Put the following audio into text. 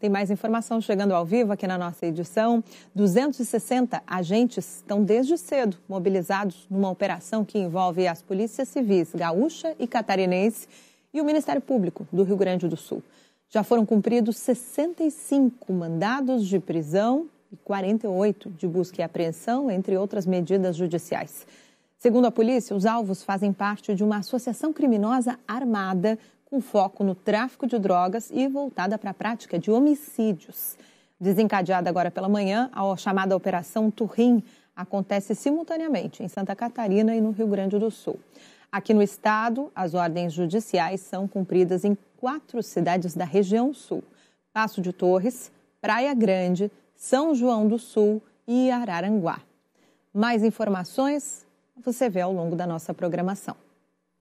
Tem mais informação chegando ao vivo aqui na nossa edição. 260 agentes estão desde cedo mobilizados numa operação que envolve as polícias civis gaúcha e catarinense e o Ministério Público do Rio Grande do Sul. Já foram cumpridos 65 mandados de prisão e 48 de busca e apreensão, entre outras medidas judiciais. Segundo a polícia, os alvos fazem parte de uma associação criminosa armada com foco no tráfico de drogas e voltada para a prática de homicídios. Desencadeada agora pela manhã, a chamada Operação Turim acontece simultaneamente em Santa Catarina e no Rio Grande do Sul. Aqui no estado, as ordens judiciais são cumpridas em quatro cidades da região sul: Passo de Torres, Praia Grande, São João do Sul e Araranguá. Mais informações você vê ao longo da nossa programação.